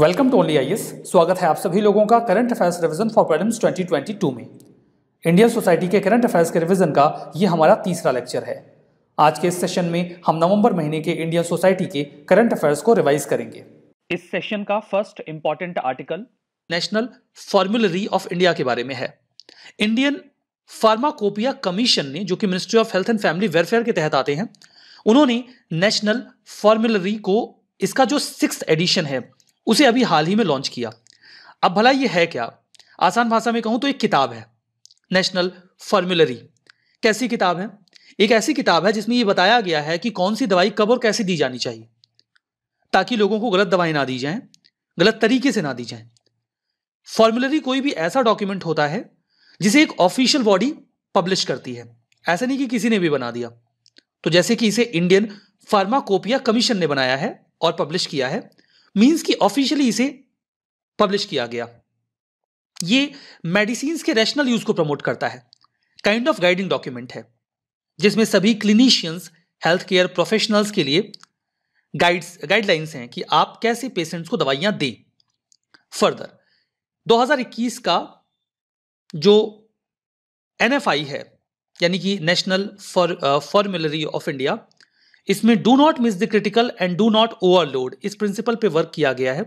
welcome to only I स्वागत है आप सभी लोगों का current affairs revision for problems 2022 में इंडियन सोसाइटी के करंट अफेयर्स के रिवीजन का ये हमारा तीसरा लेक्चर है आज के इस सेशन में हम नवंबर महीने के इंडियन सोसाइटी के करंट अफेयर्स को रिवाइज करेंगे इस सेशन का first important article national formulary of India के बारे में है इंडियन फार्माकोपिया कमीशन ने जो कि ministry of health and family welfare के तहत आते हैं उन्होंने नेशनल फॉर्मुलरी को इसका जो सिक्स एडिशन है उसे अभी हाल ही में लॉन्च किया अब भला ये है क्या आसान भाषा में कहूं तो एक किताब है नेशनल फॉर्मुलरी कैसी किताब है एक ऐसी किताब है जिसमें यह बताया गया है कि कौन सी दवाई कब और कैसे दी जानी चाहिए ताकि लोगों को गलत दवाई ना दी जाए गलत तरीके से ना दी जाए फॉर्मुलरी कोई भी ऐसा डॉक्यूमेंट होता है जिसे एक ऑफिशियल बॉडी पब्लिश करती है ऐसा नहीं कि किसी ने भी बना दिया तो जैसे कि इसे इंडियन फार्माकोपिया कमीशन ने बनाया है और पब्लिश किया है मींस कि ऑफिशियली इसे पब्लिश किया गया ये मेडिसिन के रैशनल यूज को प्रमोट करता है काइंड ऑफ गाइडिंग डॉक्यूमेंट है जिसमें सभी क्लिनिशियंस हेल्थ केयर प्रोफेशनल्स के लिए गाइड्स गाइडलाइंस हैं कि आप कैसे पेशेंट्स को दवाइयां दें फर्दर 2021 का जो एन है यानी कि national for formulary of India इसमें do not miss the critical and do not overload इस प्रिंसिपल पे वर्क किया गया है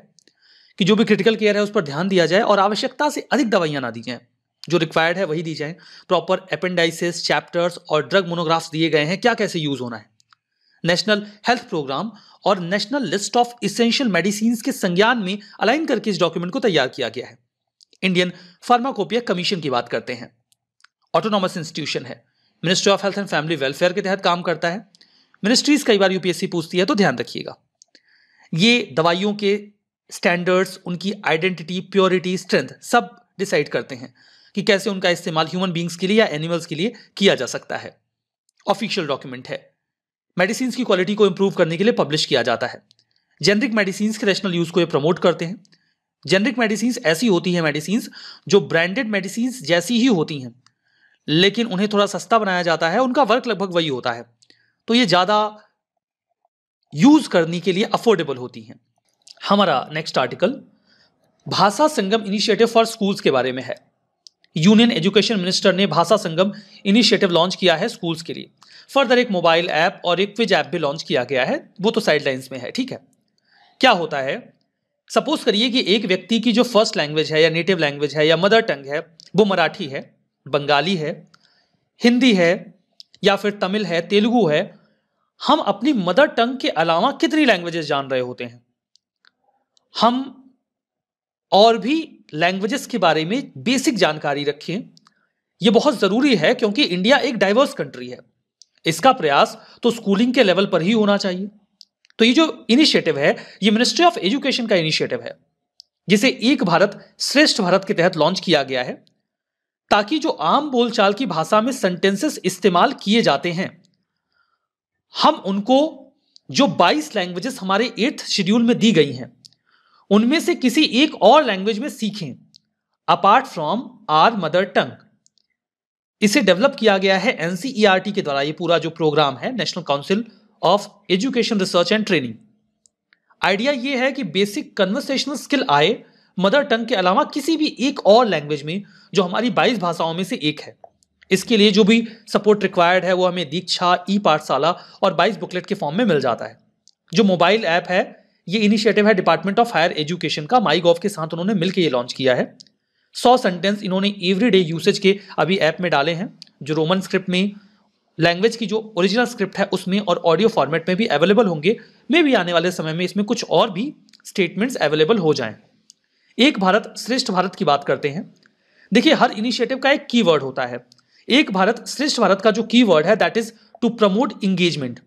कि जो भी क्रिटिकल केयर है उस पर ध्यान दिया जाए और आवश्यकता से अधिक दवाइयां ना दी जाएं जो रिक्वायर्ड है वही दी जाए प्रॉपर अपेंडाइसिस चैप्टर्स और ड्रग मोनोग्राफ्स दिए गए हैं क्या कैसे यूज़ होना है नेशनल हेल्थ प्रोग्राम और national list of essential medicine के संज्ञान में अलाइन करके इस डॉक्यूमेंट को तैयार किया गया है इंडियन फार्माकोपिया कमीशन की बात करते हैं ऑटोनॉमस इंस्टीट्यूशन है ministry of health and family welfare के तहत काम करता है मिनिस्ट्रीज कई बार यूपीएससी पूछती है तो ध्यान रखिएगा ये दवाइयों के स्टैंडर्ड्स उनकी आइडेंटिटी प्योरिटी स्ट्रेंथ सब डिसाइड करते हैं कि कैसे उनका इस्तेमाल ह्यूमन बींग्स के लिए या एनिमल्स के लिए किया जा सकता है ऑफिशियल डॉक्यूमेंट है मेडिसिन की क्वालिटी को इंप्रूव करने के लिए पब्लिश किया जाता है जेनरिक मेडिसिन के रेशनल यूज़ को ये प्रमोट करते हैं जेनरिक मेडिसिन ऐसी होती है मेडिसिन जो ब्रांडेड मेडिसिन जैसी ही होती हैं लेकिन उन्हें थोड़ा सस्ता बनाया जाता है उनका वर्क लगभग वही होता है तो ये ज़्यादा यूज़ करने के लिए अफोर्डेबल होती हैं हमारा नेक्स्ट आर्टिकल भाषा संगम इनिशिएटिव फॉर स्कूल्स के बारे में है यूनियन एजुकेशन मिनिस्टर ने भाषा संगम इनिशिएटिव लॉन्च किया है स्कूल्स के लिए फर्दर एक मोबाइल ऐप और एक क्विज ऐप भी लॉन्च किया गया है वो तो साइडलाइंस में है ठीक है क्या होता है सपोज करिए कि एक व्यक्ति की जो फर्स्ट लैंग्वेज है या नेटिव लैंग्वेज है या मदर टंग है वो मराठी है बंगाली है हिंदी है या फिर तमिल है तेलुगु है हम अपनी मदर टंग के अलावा कितनी लैंग्वेजेस जान रहे होते हैं हम और भी लैंग्वेजेस के बारे में बेसिक जानकारी रखें यह बहुत ज़रूरी है क्योंकि इंडिया एक डाइवर्स कंट्री है इसका प्रयास तो स्कूलिंग के लेवल पर ही होना चाहिए तो ये जो इनिशिएटिव है ये मिनिस्ट्री ऑफ एजुकेशन का इनिशिएटिव है जिसे एक भारत श्रेष्ठ भारत के तहत लॉन्च किया गया है ताकि जो आम बोलचाल की भाषा में सेंटेंसेस इस्तेमाल किए जाते हैं हम उनको जो 22 लैंग्वेजेस हमारे एट्थ शेड्यूल में दी गई हैं उनमें से किसी एक और लैंग्वेज में सीखें apart from our mother tongue इसे डेवलप किया गया है एनसीईआरटी e के द्वारा ये पूरा जो प्रोग्राम है national council of education research and training idea ये है कि बेसिक कन्वर्सेशनल स्किल आए मदर टंग के अलावा किसी भी एक और लैंग्वेज में जो हमारी बाईस भाषाओं में से एक है इसके लिए जो भी सपोर्ट रिक्वायर्ड है वो हमें दीक्षा ई पाठशाला और बाईस बुकलेट के फॉर्म में मिल जाता है जो मोबाइल ऐप है ये इनिशिएटिव है डिपार्टमेंट ऑफ हायर एजुकेशन का माई गोव के साथ उन्होंने मिलकर ये लॉन्च किया है सौ सेंटेंस इन्होंने डे यूसेज के अभी ऐप में डाले हैं जो रोमन स्क्रिप्ट में लैंग्वेज की जो ओरिजिनल स्क्रिप्ट है उसमें और ऑडियो फॉर्मेट में भी अवेलेबल होंगे मे भी आने वाले समय में इसमें कुछ और भी स्टेटमेंट्स अवेलेबल हो जाएं एक भारत श्रेष्ठ भारत की बात करते हैं देखिए हर इनिशिएटिव का एक कीवर्ड होता है एक भारत श्रेष्ठ भारत का जो कीवर्ड है that is to promote engagement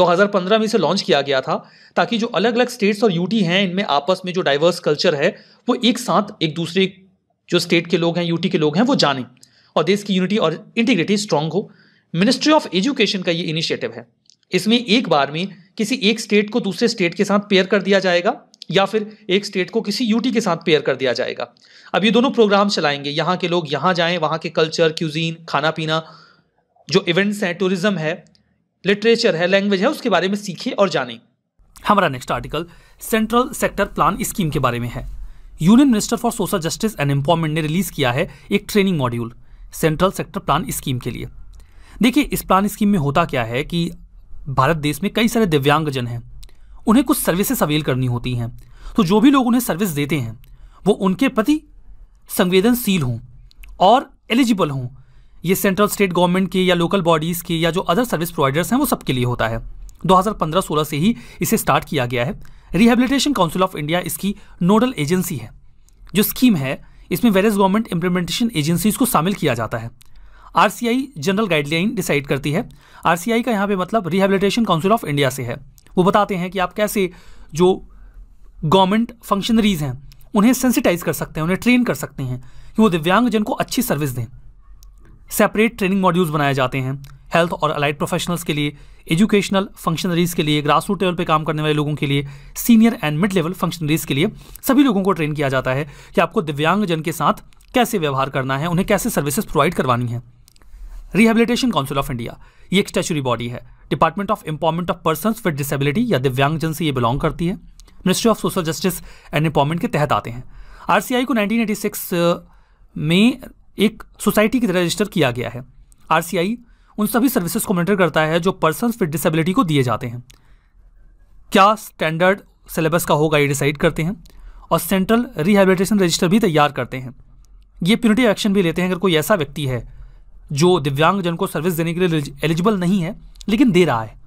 2015 में इसे लॉन्च किया गया था ताकि जो अलग अलग स्टेट्स और यूटी हैं इनमें आपस में जो डाइवर्स कल्चर है वो एक साथ एक दूसरे जो स्टेट के लोग हैं यूटी के लोग हैं वो जाने और देश की यूनिटी और इंटीग्रिटी स्ट्रांग हो मिनिस्ट्री ऑफ एजुकेशन का ये इनिशिएटिव है इसमें एक बार में किसी एक स्टेट को दूसरे स्टेट के साथ पेयर कर दिया जाएगा या फिर एक स्टेट को किसी यूटी के साथ पेयर कर दिया जाएगा अब ये दोनों प्रोग्राम चलाएंगे यहाँ के लोग यहाँ जाएं वहाँ के कल्चर क्यूजीन खाना पीना जो इवेंट्स हैं टूरिज्म है लिटरेचर है लैंग्वेज है उसके बारे में सीखें और जानें हमारा next article central sector plan scheme के बारे में है union minister for social justice and empowerment ने रिलीज किया है एक training module central sector plan scheme के लिए देखिए इस प्लान स्कीम में होता क्या है कि भारत देश में कई सारे दिव्यांगजन हैं उन्हें कुछ सर्विसेस अवेल करनी होती हैं तो जो भी लोग उन्हें सर्विस देते हैं वो उनके प्रति संवेदनशील हों और एलिजिबल हों ये सेंट्रल स्टेट गवर्नमेंट के या लोकल बॉडीज़ के या जो अदर सर्विस प्रोवाइडर्स हैं वो सबके लिए होता है 2015-16 से ही इसे स्टार्ट किया गया है रिहेबिलिटेशन काउंसिल ऑफ इंडिया इसकी नोडल एजेंसी है जो स्कीम है इसमें वेरियस गवर्नमेंट इम्प्लीमेंटेशन एजेंसीज को शामिल किया जाता है आर जनरल गाइडलाइन डिसाइड करती है आर का यहाँ पे मतलब रिहेबिलिटेशन काउंसिल ऑफ इंडिया से है वो बताते हैं कि आप कैसे जो गवर्नमेंट फंक्शनरीज हैं उन्हें सेंसिटाइज कर सकते हैं उन्हें ट्रेन कर सकते हैं कि वो दिव्यांगजन को अच्छी सर्विस दें सेपरेट ट्रेनिंग मॉड्यूल्स बनाए जाते हैं हेल्थ और अलाइड प्रोफेशनल्स के लिए एजुकेशनल फंक्शनरीज के लिए ग्रास रूट लेवल पर काम करने वाले लोगों के लिए senior and mid level functionaries के लिए सभी लोगों को ट्रेन किया जाता है कि आपको दिव्यांगजन के साथ कैसे व्यवहार करना है उन्हें कैसे सर्विसेज प्रोवाइड करवानी है रिहेबिलिटेशन काउंसिल ऑफ इंडिया ये एक स्टेचुरी बॉडी है department of empowerment of person with disability या दिव्यांगजन से ये बिलोंग करती है ministry of social justice and empowerment के तहत आते हैं आरसीआई को 1986 uh, में एक सोसाइटी की तरह रजिस्टर किया गया है आरसीआई उन सभी सर्विसेज को मॉनिटर करता है जो पर्सन विद डिसेबिलिटी को दिए जाते हैं क्या स्टैंडर्ड सिलेबस का होगा ये डिसाइड करते हैं और सेंट्रल रिहेबिलिटेशन रजिस्टर भी तैयार करते हैं ये प्यूनिटिव एक्शन भी लेते हैं अगर कोई ऐसा व्यक्ति है जो दिव्यांगजन को सर्विस देने के लिए एलिजिबल नहीं है लेकिन दे रहा है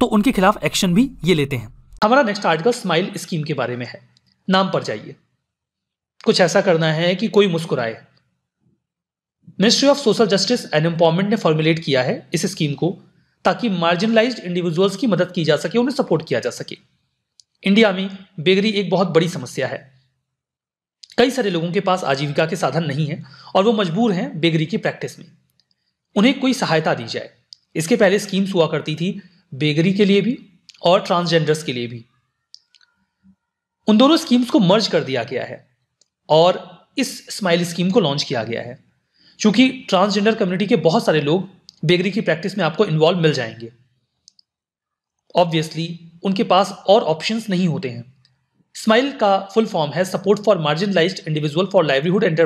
तो उनके खिलाफ एक्शन भी ये लेते हैं हमारा नेक्स्ट आर्टिकल स्माइल स्कीम के बारे में है नाम पर जाइए कुछ ऐसा करना है कि कोई मुस्कुराए ministry of social justice and empowerment ने फॉर्मुलेट किया है इस स्कीम को ताकि मार्जिनलाइज इंडिविजुअल्स की मदद की जा सके उन्हें सपोर्ट किया जा सके इंडिया में बेगरी एक बहुत बड़ी समस्या है कई सारे लोगों के पास आजीविका के साधन नहीं है और वो मजबूर हैं बेगरी की प्रैक्टिस में उन्हें कोई सहायता दी जाए इसके पहले स्कीम्स हुआ करती थी बेगरी के लिए भी और ट्रांसजेंडर्स के लिए भी उन दोनों स्कीम्स को मर्ज कर दिया गया है और इस स्माइल स्कीम को लॉन्च किया गया है चूंकि ट्रांसजेंडर कम्युनिटी के बहुत सारे लोग बेगरी की प्रैक्टिस में आपको इन्वॉल्व मिल जाएंगे ऑब्वियसली उनके पास और ऑप्शंस नहीं होते हैं स्माइल का फुल फॉर्म है support for marginalise individual for livelihood and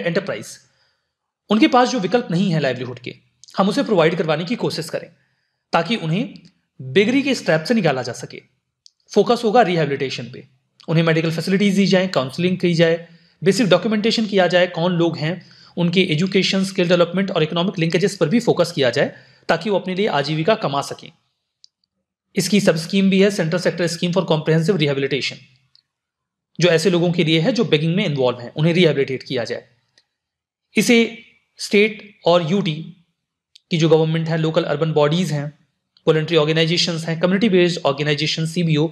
enterprise उनके पास जो विकल्प नहीं है लाइवलीहुड के हम उसे प्रोवाइड करवाने की कोशिश करें ताकि उन्हें बेगरी के स्ट्रैप से निकाला जा सके फोकस होगा रिहेबिलिटेशन पे उन्हें मेडिकल फैसिलिटीज दी जाए काउंसलिंग की जाए बेसिक डॉक्यूमेंटेशन किया जाए कौन लोग हैं उनके एजुकेशन स्किल डेवलपमेंट और इकोनॉमिक लिंकेजेस पर भी फोकस किया जाए ताकि वो अपने लिए आजीविका कमा सकें इसकी सब स्कीम भी है central sector scheme for comprehensive rehabilitation जो ऐसे लोगों के लिए है जो बेगिंग में इन्वॉल्व है उन्हें रिहेबिलिटेट किया जाए इसे स्टेट और यूटी की जो गवर्नमेंट है लोकल अर्बन बॉडीज़ हैं वॉलेंट्री ऑर्गेनाइजेशन हैं कम्युनिटी बेस्ड ऑर्गेनाइजेशन सीबीओ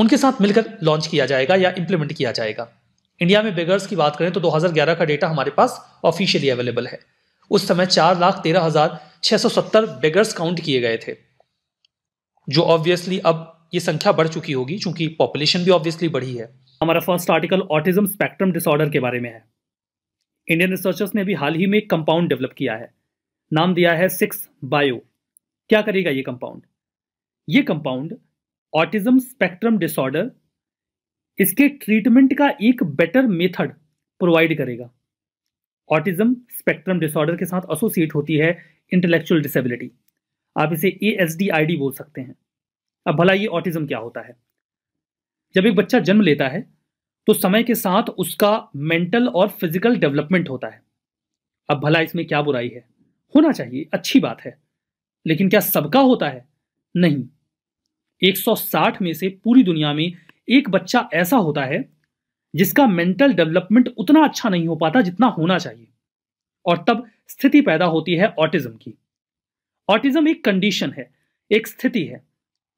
उनके साथ मिलकर लॉन्च किया जाएगा या इंप्लीमेंट किया जाएगा इंडिया में बेगर्स की बात करें तो 2011 का डेटा हमारे पास ऑफिशियली अवेलेबल है उस समय चार लाख तेरह हज़ार छह सौ सत्तर बेगर्स काउंट किए गए थे जो ऑब्वियसली अब ये संख्या बढ़ चुकी होगी क्योंकि पॉपुलेशन भी ऑब्वियसली बढ़ी है हमारा first article autism spectrum disorder के बारे में है इंडियन रिसर्चर्स ने भी हाल ही में एक कंपाउंड डेवलप किया है नाम दिया है सिक्स बायो क्या करेगा ये कंपाउंड ये कंपाउंड ऑटिज्म स्पेक्ट्रम डिसऑर्डर इसके ट्रीटमेंट का एक बेटर मेथड प्रोवाइड करेगा ऑटिज्म स्पेक्ट्रम डिसऑर्डर के साथ एसोसिएट होती है इंटेलेक्चुअल डिसेबिलिटी आप इसे A S D I D बोल सकते हैं अब भला ये ऑटिज्म क्या होता है जब एक बच्चा जन्म लेता है तो समय के साथ उसका मेंटल और फिजिकल डेवलपमेंट होता है अब भला इसमें क्या बुराई है होना चाहिए अच्छी बात है लेकिन क्या सबका होता है नहीं 160 में से पूरी दुनिया में एक बच्चा ऐसा होता है जिसका मेंटल डेवलपमेंट उतना अच्छा नहीं हो पाता जितना होना चाहिए और तब स्थिति पैदा होती है ऑटिज्म की ऑटिज्म एक कंडीशन है एक स्थिति है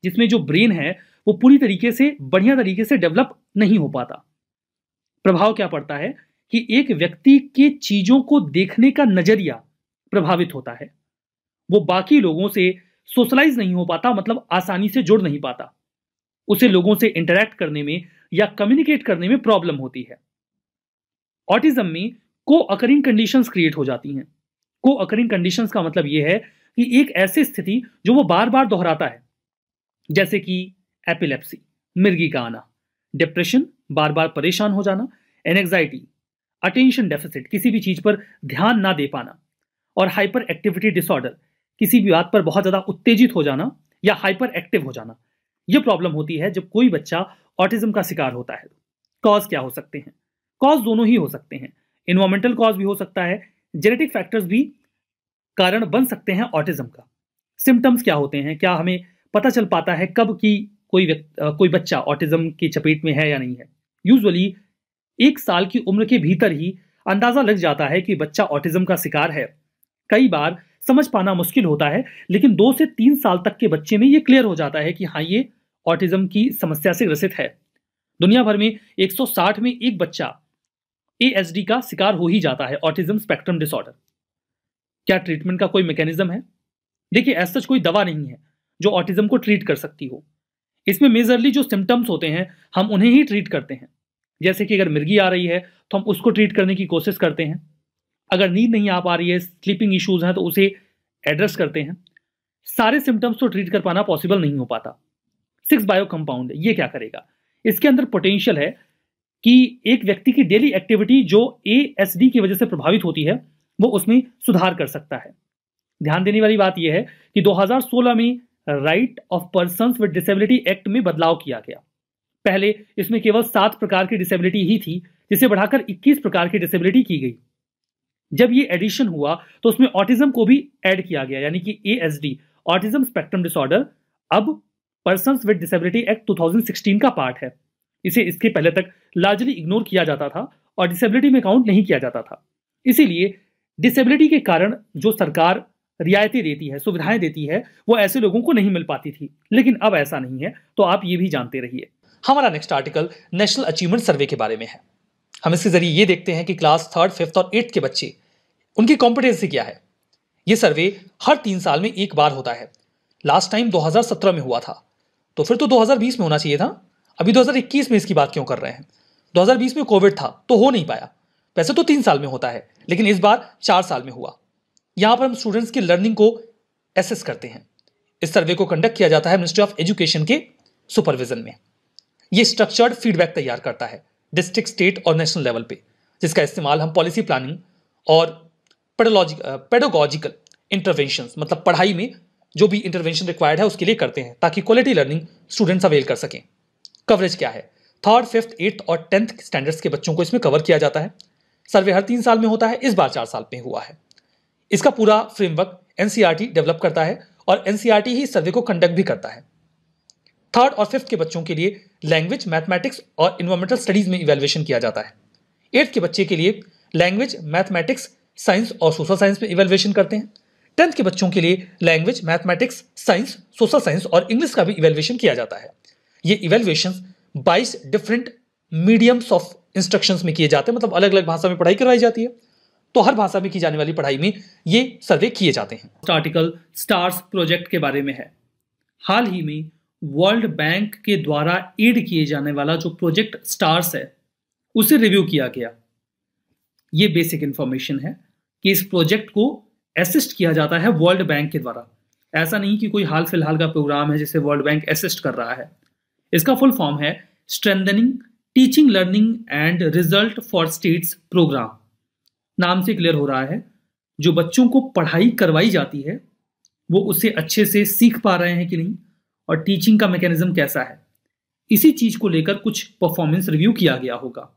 जिसमें जो ब्रेन है वो पूरी तरीके से बढ़िया तरीके से डेवलप नहीं हो पाता प्रभाव क्या पड़ता है कि एक व्यक्ति के चीजों को देखने का नजरिया प्रभावित होता है वो बाकी लोगों से सोशलाइज नहीं हो पाता मतलब आसानी से जुड़ नहीं पाता उसे लोगों से इंटरेक्ट करने में या कम्युनिकेट करने में प्रॉब्लम होती है ऑटिज्म में को अकरिंग कंडीशंस क्रिएट हो जाती हैं को अकरिंग कंडीशंस का मतलब यह है कि एक ऐसी स्थिति जो वो बार बार दोहराता है जैसे कि एपिलेप्सी मिर्गी का आना डिप्रेशन बार बार परेशान हो जाना एनेग्जाइटी अटेंशन डेफिसिट किसी भी चीज पर ध्यान ना दे पाना और हाइपर एक्टिविटी डिसऑर्डर किसी भी बात पर बहुत ज़्यादा उत्तेजित हो जाना या हाइपर एक्टिव हो जाना यह प्रॉब्लम होती है जब कोई बच्चा ऑटिज्म का शिकार होता है कॉज क्या हो सकते हैं कॉज दोनों ही हो सकते हैं इन्वामेंटल कॉज भी हो सकता है जेनेटिक फैक्टर्स भी कारण बन सकते हैं ऑटिज्म का सिम्टम्स क्या होते हैं क्या हमें पता चल पाता है कब की कोई कोई बच्चा ऑटिज्म की चपेट में है या नहीं है यूजुअली एक साल की उम्र के भीतर ही अंदाज़ा लग जाता है कि बच्चा ऑटिज्म का शिकार है कई बार समझ पाना मुश्किल होता है लेकिन दो से तीन साल तक के बच्चे में ये क्लियर हो जाता है कि हाँ ये ऑटिज्म की समस्या से ग्रसित है दुनिया भर में 160 में एक बच्चा ए का शिकार हो ही जाता है ऑटिज्म स्पेक्ट्रम डिसऑर्डर क्या ट्रीटमेंट का कोई मैकेनिज्म है देखिए ऐसा कोई दवा नहीं है जो ऑटिज्म को ट्रीट कर सकती हो इसमें मेजरली जो सिम्टम्स होते हैं हम उन्हें ही ट्रीट करते हैं जैसे कि अगर मिर्गी आ रही है तो हम उसको ट्रीट करने की कोशिश करते हैं अगर नींद नहीं आ पा रही है स्लीपिंग इश्यूज हैं तो उसे एड्रेस करते हैं सारे सिम्टम्स तो ट्रीट कर पाना पॉसिबल नहीं हो पाता सिक्स बायो कंपाउंड ये क्या करेगा इसके अंदर पोटेंशियल है कि एक व्यक्ति की डेली एक्टिविटी जो ए की वजह से प्रभावित होती है वो उसमें सुधार कर सकता है ध्यान देने वाली बात यह है कि 2016 में right of person with disability act में बदलाव किया गया पहले इसमें केवल सात प्रकार की डिसेबिलिटी ही थी जिसे बढ़ाकर 21 प्रकार की डिसेबिलिटी की गई जब ये एडिशन हुआ तो उसमें ऑटिज्म को भी ऐड किया गया यानी कि ए ऑटिज्म स्पेक्ट्रम डिसऑर्डर अब person with disability act two का पार्ट है इसे इसके पहले तक लार्जली इग्नोर किया जाता था और डिसेबिलिटी में काउंट नहीं किया जाता था इसीलिए डिसेबिलिटी के कारण जो सरकार रियायतें देती है सुविधाएं देती है वो ऐसे लोगों को नहीं मिल पाती थी लेकिन अब ऐसा नहीं है तो आप ये भी जानते रहिए हमारा next article national achievement survey के बारे में है हम इसके जरिए ये देखते हैं कि क्लास थर्ड फिफ्थ और एट्थ के बच्चे उनकी कॉम्पिटेंसी क्या है ये सर्वे हर तीन साल में एक बार होता है लास्ट टाइम 2017 में हुआ था तो फिर तो 2020 में होना चाहिए था अभी 2021 में इसकी बात क्यों कर रहे हैं 2020 में कोविड था तो हो नहीं पाया वैसे तो तीन साल में होता है लेकिन इस बार चार साल में हुआ यहां पर हम स्टूडेंट्स की लर्निंग को एसेस करते हैं इस सर्वे को कंडक्ट किया जाता है मिनिस्ट्री ऑफ एजुकेशन के सुपरविजन में यह स्ट्रक्चर्ड फीडबैक तैयार करता है डिस्ट्रिक्ट स्टेट और नेशनल लेवल पे जिसका इस्तेमाल हम पॉलिसी प्लानिंग और पेडोलॉजिक पेडोगॉजिकल इंटरवेंशन मतलब पढ़ाई में जो भी इंटरवेंशन रिक्वायर्ड है उसके लिए करते हैं ताकि क्वालिटी लर्निंग स्टूडेंट्स अवेल कर सकें कवरेज क्या है थर्ड फिफ्थ एट्थ और टेंथ स्टैंडर्ड्स के बच्चों को इसमें कवर किया जाता है सर्वे हर तीन साल में होता है इस बार चार साल में हुआ है इसका पूरा फ्रेमवर्क एनसीईआरटी डेवलप करता है और एनसीईआरटी e ही सर्वे को कंडक्ट भी करता है थर्ड और फिफ्थ के बच्चों के लिए लैंग्वेज मैथमेटिक्स और इन्वायरमेंटल स्टडीज में इवेल्युएशन किया जाता है एट्थ के बच्चे के लिए लैंग्वेज मैथमेटिक्स साइंस और सोशल साइंस में इवेल्युएशन करते हैं टेंथ के बच्चों के लिए language mathematics science social science और इंग्लिश का भी इवेल्युएशन किया जाता है ये evaluation 22 different mediums of instructions में किए जाते हैं मतलब अलग अलग भाषा में पढ़ाई करवाई जाती है तो हर भाषा में की जाने वाली पढ़ाई में ये सर्वे किए जाते हैं आर्टिकल स्टार्स प्रोजेक्ट के बारे में है हाल ही में वर्ल्ड बैंक के द्वारा एड किए जाने वाला जो प्रोजेक्ट स्टार्स है उसे रिव्यू किया गया ये बेसिक इंफॉर्मेशन है कि इस प्रोजेक्ट को असिस्ट किया जाता है वर्ल्ड बैंक के द्वारा ऐसा नहीं कि कोई हाल फिलहाल का प्रोग्राम है जिसे वर्ल्ड बैंक असिस्ट कर रहा है इसका फुल फॉर्म है strengthening teaching learning and result for states programme नाम से क्लियर हो रहा है जो बच्चों को पढ़ाई करवाई जाती है वो उसे अच्छे से सीख पा रहे हैं कि नहीं और टीचिंग का मैकेनिज्म कैसा है इसी चीज को लेकर कुछ परफॉर्मेंस रिव्यू किया गया होगा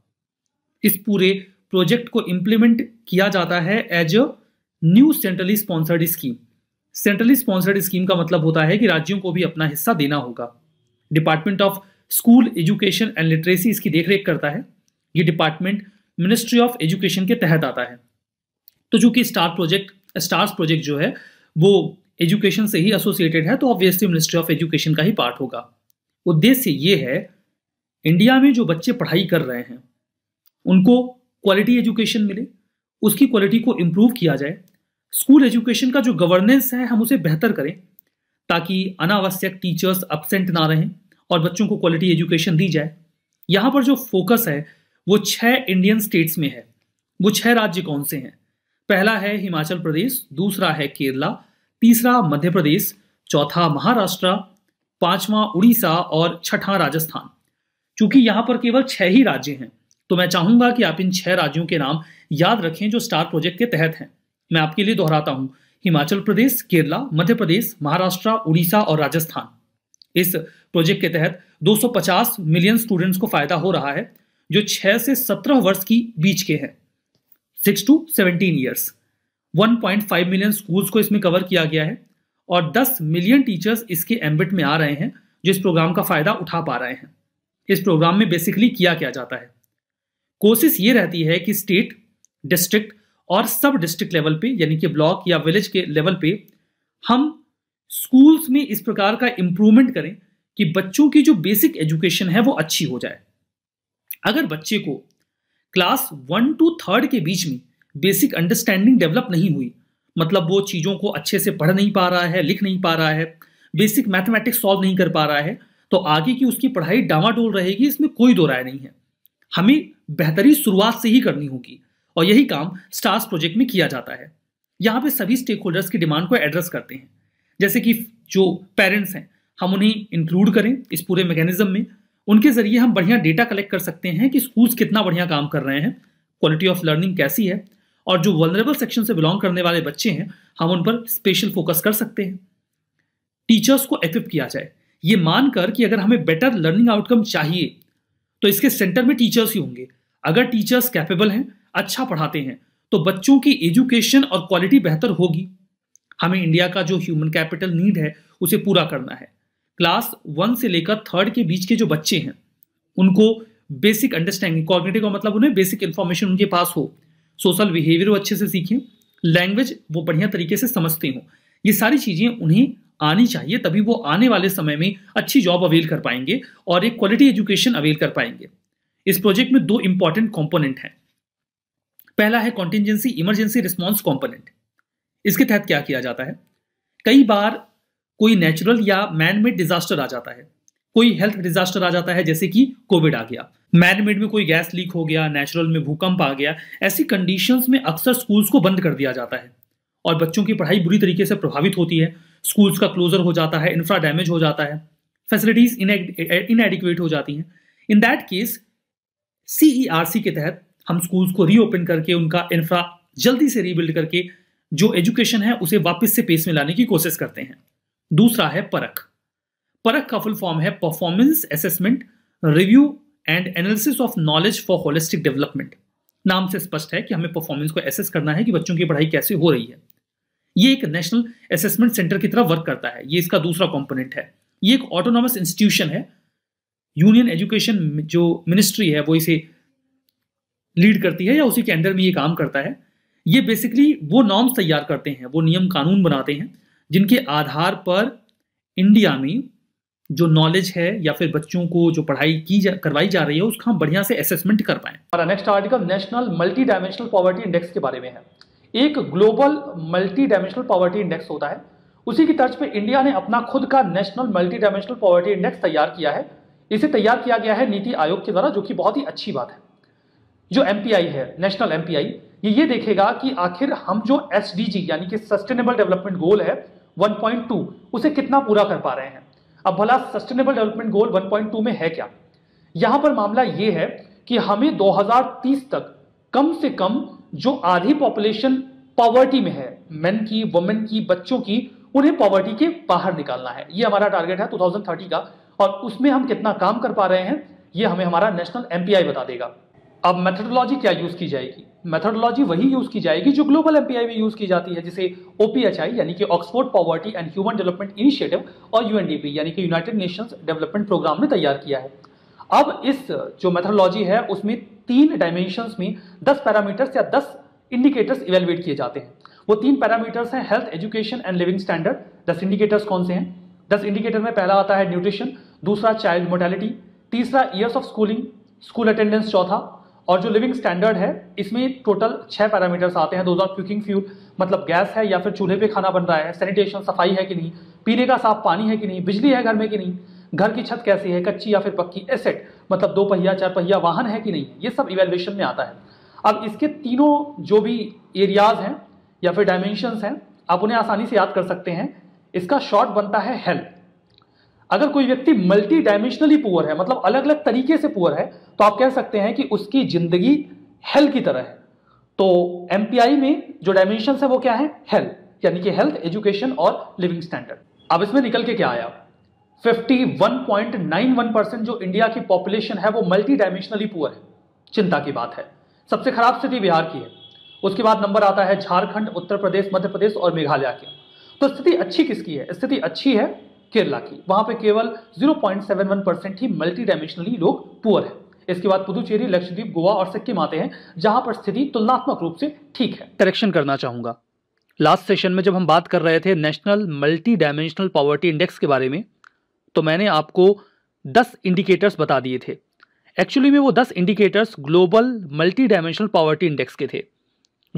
इस पूरे प्रोजेक्ट को इम्प्लीमेंट किया जाता है as a new centrally sponsored scheme centrally sponsored scheme का मतलब होता है कि राज्यों को भी अपना हिस्सा देना होगा department of school education and literacy इसकी देखरेख करता है ये डिपार्टमेंट मिनिस्ट्री ऑफ एजुकेशन के तहत आता है तो चूंकि स्टार प्रोजेक्ट स्टार्स प्रोजेक्ट जो है वो एजुकेशन से ही एसोसिएटेड है तो ऑब्वियसली मिनिस्ट्री ऑफ एजुकेशन का ही पार्ट होगा उद्देश्य ये है इंडिया में जो बच्चे पढ़ाई कर रहे हैं उनको क्वालिटी एजुकेशन मिले उसकी क्वालिटी को इम्प्रूव किया जाए स्कूल एजुकेशन का जो गवर्नेंस है हम उसे बेहतर करें ताकि अनावश्यक टीचर्स अपसेंट ना रहें और बच्चों को क्वालिटी एजुकेशन दी जाए यहाँ पर जो फोकस है वो छः इंडियन स्टेट्स में है वो छः राज्य कौन से हैं पहला है हिमाचल प्रदेश दूसरा है केरला तीसरा मध्य प्रदेश चौथा महाराष्ट्र पांचवा उड़ीसा और छठा राजस्थान क्योंकि यहाँ पर केवल छः ही राज्य हैं तो मैं चाहूंगा कि आप इन छह राज्यों के नाम याद रखें जो स्टार प्रोजेक्ट के तहत हैं मैं आपके लिए दोहराता हूँ हिमाचल प्रदेश केरला मध्य प्रदेश महाराष्ट्र उड़ीसा और राजस्थान इस प्रोजेक्ट के तहत 250 मिलियन स्टूडेंट्स को फायदा हो रहा है जो 6 से 17 वर्ष की बीच के हैं 6 टू 17 ईयर्स 1.5 मिलियन स्कूल्स को इसमें कवर किया गया है और 10 मिलियन टीचर्स इसके एम्बिट में आ रहे हैं जो इस प्रोग्राम का फायदा उठा पा रहे हैं इस प्रोग्राम में बेसिकली किया क्या जाता है कोशिश ये रहती है कि स्टेट डिस्ट्रिक्ट और सब डिस्ट्रिक्ट लेवल पे यानी कि ब्लॉक या विलेज के लेवल पे हम स्कूल्स में इस प्रकार का इंप्रूवमेंट करें कि बच्चों की जो बेसिक एजुकेशन है वो अच्छी हो जाए अगर बच्चे को क्लास वन टू थर्ड के बीच में बेसिक अंडरस्टैंडिंग डेवलप नहीं हुई मतलब वो चीज़ों को अच्छे से पढ़ नहीं पा रहा है लिख नहीं पा रहा है बेसिक मैथमेटिक्स सॉल्व नहीं कर पा रहा है तो आगे की उसकी पढ़ाई डामाडोल रहेगी इसमें कोई दो राय नहीं है हमें बेहतरीन शुरुआत से ही करनी होगी और यही काम स्टार्स प्रोजेक्ट में किया जाता है यहाँ पे सभी स्टेक होल्डर्स की डिमांड को एड्रेस करते हैं जैसे कि जो पेरेंट्स हैं हम उन्हें इंक्लूड करें इस पूरे मैकेनिज्म में उनके जरिए हम बढ़िया डेटा कलेक्ट कर सकते हैं कि स्कूल्स कितना बढ़िया काम कर रहे हैं क्वालिटी ऑफ लर्निंग कैसी है और जो वनरेबल सेक्शन से बिलोंग करने वाले बच्चे हैं हम उन पर स्पेशल फोकस कर सकते हैं टीचर्स को एक्विप किया जाए ये मानकर कि अगर हमें बेटर लर्निंग आउटकम चाहिए तो इसके सेंटर में टीचर्स ही होंगे अगर टीचर्स कैपेबल हैं अच्छा पढ़ाते हैं तो बच्चों की एजुकेशन और क्वालिटी बेहतर होगी हमें इंडिया का जो ह्यूमन कैपिटल नीड है उसे पूरा करना है क्लास वन से लेकर थर्ड के बीच के जो बच्चे हैं उनको बेसिक अंडरस्टैंडिंग कॉग्नेटिव का मतलब उन्हें बेसिक इन्फॉर्मेशन उनके पास हो सोशल बिहेवियर वो अच्छे से सीखें लैंग्वेज वो बढ़िया तरीके से समझते हों ये सारी चीज़ें उन्हें आनी चाहिए तभी वो आने वाले समय में अच्छी जॉब अवेल कर पाएंगे और एक क्वालिटी एजुकेशन अवेल कर पाएंगे इस प्रोजेक्ट में दो इंपॉर्टेंट कॉम्पोनेंट हैं पहला है कॉन्टिजेंसी इमरजेंसी रिस्पॉन्स कॉम्पोनेंट इसके तहत क्या किया जाता है कई बार कोई नेचुरल या मैनमेड डिजास्टर आ जाता है कोई हेल्थ डिजास्टर आ जाता है जैसे कि कोविड आ गया मैनमेड में कोई गैस लीक हो गया नेचुरल में भूकंप आ गया ऐसी कंडीशंस में अक्सर स्कूल्स को बंद कर दिया जाता है और बच्चों की पढ़ाई बुरी तरीके से प्रभावित होती है स्कूल्स का क्लोजर हो जाता है इंफ्रा डैमेज हो जाता है फैसिलिटीज इनएडिक्वेट हो जाती हैं इन दैट केस सी के तहत हम स्कूल्स को रीओपन करके उनका इंफ्रा जल्दी से रीबिल्ड करके जो एजुकेशन है उसे वापस से पेस में लाने की कोशिश करते हैं दूसरा है परख परख का फुल फॉर्म है performance assessment review and analysis of knowledge for holistic development नाम से स्पष्ट है कि हमें परफॉर्मेंस को एसेस करना है कि बच्चों की पढ़ाई कैसे हो रही है ये एक नेशनल असेसमेंट सेंटर की तरह वर्क करता है ये इसका दूसरा कॉम्पोनेंट है ये एक ऑटोनॉमस इंस्टीट्यूशन है यूनियन एजुकेशन जो मिनिस्ट्री है वो इसे लीड करती है या उसी के अंदर में ये काम करता है ये बेसिकली वो नॉर्म्स तैयार करते हैं वो नियम कानून बनाते हैं जिनके आधार पर इंडिया में जो नॉलेज है या फिर बच्चों को जो पढ़ाई की जा करवाई जा रही है उसका हम बढ़िया से असेसमेंट कर पाए next article national multi dimensional poverty index के बारे में है एक global multi dimensional poverty index होता है उसी की तर्ज पे इंडिया ने अपना खुद का national multi dimensional poverty index तैयार किया है इसे तैयार किया गया है नीति आयोग के द्वारा जो कि बहुत ही अच्छी बात है जो एम है नेशनल एम ये ये देखेगा कि आखिर हम जो एस यानी कि सस्टेनेबल डेवलपमेंट गोल है 1.2 उसे कितना पूरा कर पा रहे हैं अब भला सस्टेनेबल डेवलपमेंट गोल 1.2 में है क्या यहां पर मामला ये है कि हमें 2030 तक कम से कम जो आधी पॉपुलेशन पॉवर्टी में है मेन की वुमेन की बच्चों की उन्हें पॉवर्टी के बाहर निकालना है ये हमारा टारगेट है 2030 का और उसमें हम कितना काम कर पा रहे हैं ये हमें हमारा नेशनल एमपीआई बता देगा अब मेथडोलॉजी क्या यूज़ की जाएगी मेथडोलॉजी वही यूज़ की जाएगी जो ग्लोबल एम में यूज़ की जाती है जिसे ओपीएचआई यानी कि Oxford poverty and human development initiative और यूएनडीपी यानी कि यूनाइटेड नेशंस डेवलपमेंट प्रोग्राम ने तैयार किया है अब इस जो मेथडोलॉजी है उसमें तीन डायमेंशन में दस पैरामीटर्स या दस इंडिकेटर्स इवेलुएट किए जाते हैं वो तीन पैरामीटर्स हैं health education and living standard दस इंडिकेटर्स कौन से हैं दस इंडिकेटर में पहला आता है न्यूट्रिशन दूसरा चाइल्ड मोर्टेलिटी तीसरा years of schooling school attendance चौथा और जो लिविंग स्टैंडर्ड है इसमें टोटल छः पैरामीटर्स आते हैं दो हजार क्यूकिंग फ्यूल मतलब गैस है या फिर चूल्हे पे खाना बन रहा है सैनिटेशन सफाई है कि नहीं पीने का साफ पानी है कि नहीं बिजली है घर में कि नहीं घर की छत कैसी है कच्ची या फिर पक्की एसेट मतलब दो पहिया चार पहिया वाहन है कि नहीं ये सब इवेल्युएशन में आता है अब इसके तीनों जो भी एरियाज हैं या फिर डायमेंशन हैं आप उन्हें आसानी से याद कर सकते हैं इसका शॉर्ट बनता है हेल्थ अगर कोई व्यक्ति मल्टी डायमेंशनली पुअर है मतलब अलग अलग तरीके से पुअर है तो आप कह सकते हैं कि उसकी जिंदगी हेल की तरह है तो एम में जो डायमेंशन है वो क्या है हेल्थ यानी कि हेल्थ एजुकेशन और लिविंग स्टैंडर्ड अब इसमें निकल के क्या आया 51.91 परसेंट जो इंडिया की पॉपुलेशन है वो मल्टी डायमेंशनली पुअर है चिंता की बात है सबसे खराब स्थिति बिहार की है उसके बाद नंबर आता है झारखंड उत्तर प्रदेश मध्य प्रदेश और मेघालय की तो स्थिति अच्छी किसकी है स्थिति अच्छी है केरला की वहां पे केवल 0.71 परसेंट ही मल्टी डायमेंशनली लोग पुअर है इसके बाद पुदुचेरी लक्षद्वीप गोवा और सिक्किम आते हैं जहां पर स्थिति तुलनात्मक रूप से ठीक है करेक्शन करना चाहूंगा लास्ट सेशन में जब हम बात कर रहे थे national multi dimensional poverty index के बारे में तो मैंने आपको दस इंडिकेटर्स बता दिए थे एक्चुअली में वो दस indicators global multi dimensional poverty index के थे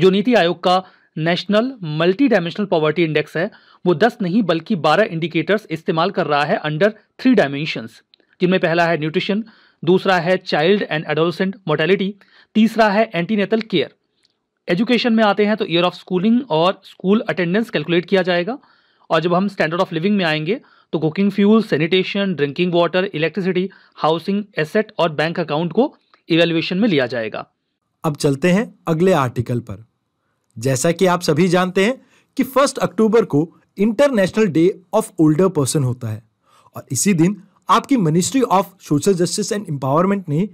जो नीति आयोग का national multi dimensional poverty index है वो दस नहीं बल्कि बारह इंडिकेटर्स इस्तेमाल कर रहा है अंडर थ्री डायमेंशंस जिनमें पहला है न्यूट्रिशन दूसरा है चाइल्ड एंड एडोलसेंट मोर्टेलिटी तीसरा है एंटीनेटल केयर एजुकेशन में आते हैं तो ईयर ऑफ स्कूलिंग और स्कूल अटेंडेंस कैलकुलेट किया जाएगा और जब हम स्टैंडर्ड ऑफ लिविंग में आएंगे तो cooking fuel sanitation drinking water electricity housing asset और बैंक अकाउंट को इवेल्युएशन में लिया जाएगा अब चलते हैं अगले आर्टिकल पर जैसा कि आप सभी जानते हैं कि फर्स्ट अक्टूबर को international day of older person होता है और इसी दिन आपकी ministry of social justice and empowerment ने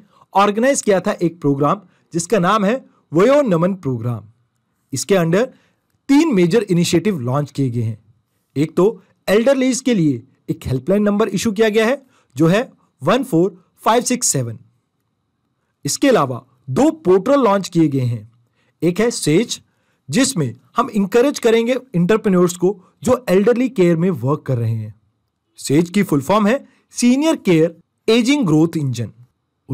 ऑर्गेनाइज किया था एक प्रोग्राम जिसका नाम है वयो नमन प्रोग्राम इसके अंडर तीन मेजर इनिशिएटिव लॉन्च किए गए हैं एक तो एल्डरलीज के लिए एक हेल्पलाइन नंबर इशू किया गया है जो है one four five six seven इसके अलावा दो पोर्टल लॉन्च किए गए हैं एक है सेज जिसमें हम इंकरेज करेंगे इंटरप्रेन्योर्स को जो एल्डरली केयर में वर्क कर रहे हैं सेज की फुल फॉर्म है senior care ageing growth engine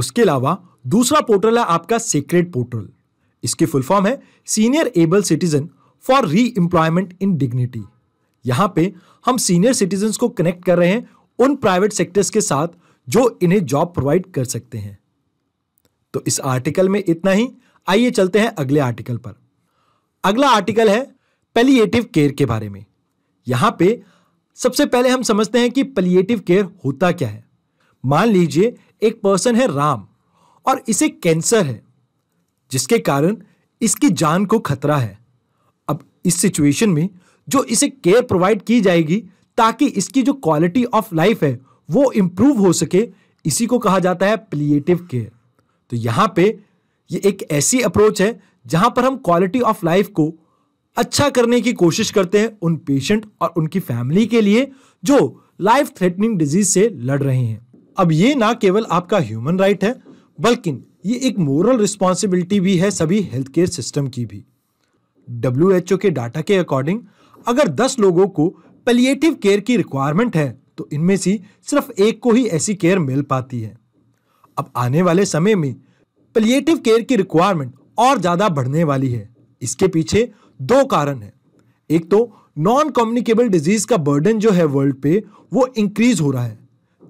उसके अलावा दूसरा पोर्टल है आपका सीक्रेट पोर्टल इसकी फुल फॉर्म है senior able citizen for reemployment in dignity यहां पे हम सीनियर सिटीजन को कनेक्ट कर रहे हैं उन प्राइवेट सेक्टर्स के साथ जो इन्हें जॉब प्रोवाइड कर सकते हैं तो इस आर्टिकल में इतना ही आइए चलते हैं अगले आर्टिकल पर अगला आर्टिकल है पेलिएटिव केयर के बारे में यहां पे सबसे पहले हम समझते हैं कि पेलिएटिव केयर होता क्या है मान लीजिए एक पर्सन है राम और इसे कैंसर है जिसके कारण इसकी जान को खतरा है अब इस सिचुएशन में जो इसे केयर प्रोवाइड की जाएगी ताकि इसकी जो क्वालिटी ऑफ लाइफ है वो इंप्रूव हो सके इसी को कहा जाता है प्लिएटिव केयर तो यहां पे ये एक ऐसी अप्रोच है जहां पर हम क्वालिटी ऑफ लाइफ को अच्छा करने की कोशिश करते हैं उन पेशेंट और उनकी फैमिली के लिए जो लाइफ थ्रेटनिंग डिजीज से लड़ रहे हैं अब ये ना केवल आपका ह्यूमन राइट है बल्कि ये एक मोरल रिस्पॉन्सिबिलिटी भी है सभी हेल्थ केयर सिस्टम की भी डब्ल्यू के डाटा के अकॉर्डिंग अगर 10 लोगों को पेलिएटिव केयर की रिक्वायरमेंट है तो इनमें से सिर्फ एक को ही ऐसी केयर मिल पाती है अब आने वाले समय में पेलिएटिव केयर की रिक्वायरमेंट और ज़्यादा बढ़ने वाली है इसके पीछे दो कारण है एक तो नॉन कम्युनिकेबल डिजीज़ का बर्डन जो है वर्ल्ड पे वो इंक्रीज हो रहा है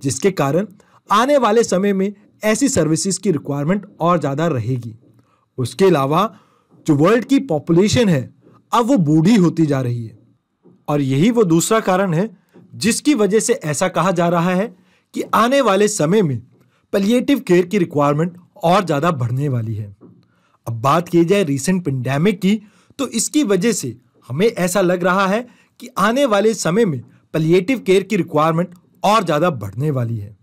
जिसके कारण आने वाले समय में ऐसी सर्विसेज की रिक्वायरमेंट और ज़्यादा रहेगी उसके अलावा जो वर्ल्ड की पॉपुलेशन है अब वो बूढ़ी होती जा रही है और यही वो दूसरा कारण है जिसकी वजह से ऐसा कहा जा रहा है कि आने वाले समय में पलिएटिव केयर की रिक्वायरमेंट और ज़्यादा बढ़ने वाली है अब बात की जाए रिसेंट पेंडेमिक की तो इसकी वजह से हमें ऐसा लग रहा है कि आने वाले समय में पलिएटिव केयर की रिक्वायरमेंट और ज़्यादा बढ़ने वाली है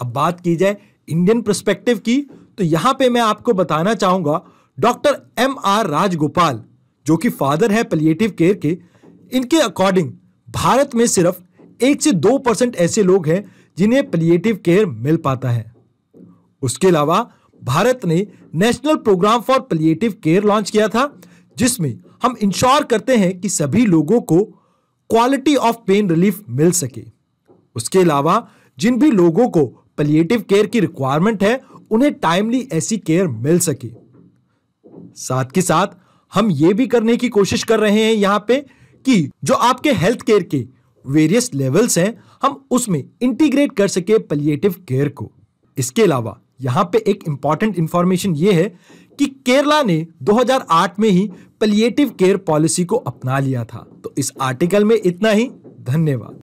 अब बात की जाए इंडियन प्रस्पेक्टिव की तो यहाँ पे मैं आपको बताना चाहूँगा डॉक्टर एम आर राजगोपाल जो कि फादर है पलिएटिव केयर के इनके अकॉर्डिंग भारत में सिर्फ एक से दो परसेंट ऐसे लोग हैं जिन्हें पलिएटिव केयर मिल पाता है उसके अलावा भारत ने national programme for palliative care launch किया था जिसमें हम इंश्योर करते हैं कि सभी लोगों को क्वालिटी ऑफ पेन रिलीफ मिल सके उसके अलावा जिन भी लोगों को पलिएटिव केयर की रिक्वायरमेंट है उन्हें टाइमली ऐसी केयर मिल सके साथ के साथ हम ये भी करने की कोशिश कर रहे हैं यहाँ पे कि जो आपके हेल्थ केयर के वेरियस लेवल्स हैं हम उसमें इंटीग्रेट कर सके पलिएटिव केयर को इसके अलावा यहाँ पे एक इम्पॉर्टेंट इन्फॉर्मेशन ये है कि केरला ने 2008 में ही पलिएटिव केयर पॉलिसी को अपना लिया था तो इस आर्टिकल में इतना ही धन्यवाद